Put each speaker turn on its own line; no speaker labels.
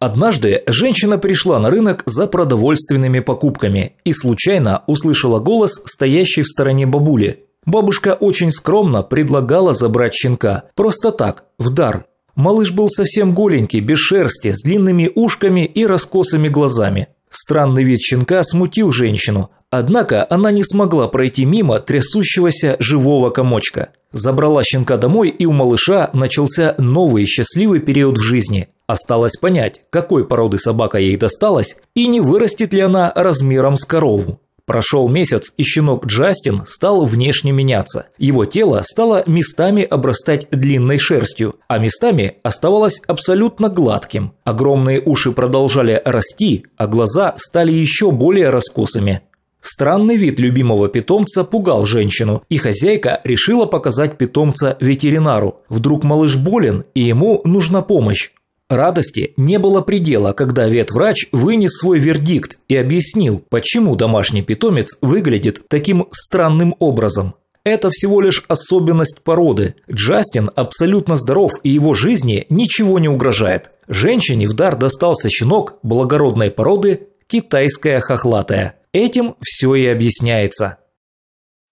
Однажды женщина пришла на рынок за продовольственными покупками и случайно услышала голос, стоящей в стороне бабули. Бабушка очень скромно предлагала забрать щенка, просто так, в дар. Малыш был совсем голенький, без шерсти, с длинными ушками и раскосыми глазами. Странный вид щенка смутил женщину, однако она не смогла пройти мимо трясущегося живого комочка. Забрала щенка домой, и у малыша начался новый счастливый период в жизни – Осталось понять, какой породы собака ей досталась и не вырастет ли она размером с корову. Прошел месяц, и щенок Джастин стал внешне меняться. Его тело стало местами обрастать длинной шерстью, а местами оставалось абсолютно гладким. Огромные уши продолжали расти, а глаза стали еще более раскосыми. Странный вид любимого питомца пугал женщину, и хозяйка решила показать питомца ветеринару. Вдруг малыш болен, и ему нужна помощь. Радости не было предела, когда ветврач вынес свой вердикт и объяснил, почему домашний питомец выглядит таким странным образом. Это всего лишь особенность породы. Джастин абсолютно здоров и его жизни ничего не угрожает. Женщине в дар достался щенок благородной породы китайская хохлатая. Этим все и объясняется.